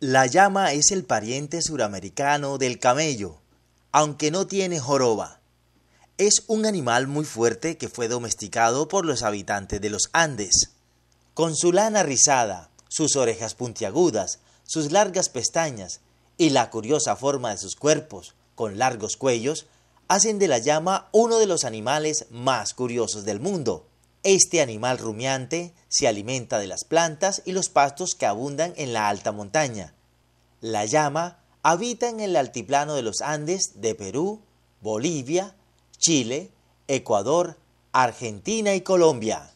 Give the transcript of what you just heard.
La llama es el pariente suramericano del camello, aunque no tiene joroba. Es un animal muy fuerte que fue domesticado por los habitantes de los Andes. Con su lana rizada, sus orejas puntiagudas, sus largas pestañas y la curiosa forma de sus cuerpos, con largos cuellos, hacen de la llama uno de los animales más curiosos del mundo. Este animal rumiante se alimenta de las plantas y los pastos que abundan en la alta montaña. La llama habita en el altiplano de los Andes de Perú, Bolivia, Chile, Ecuador, Argentina y Colombia.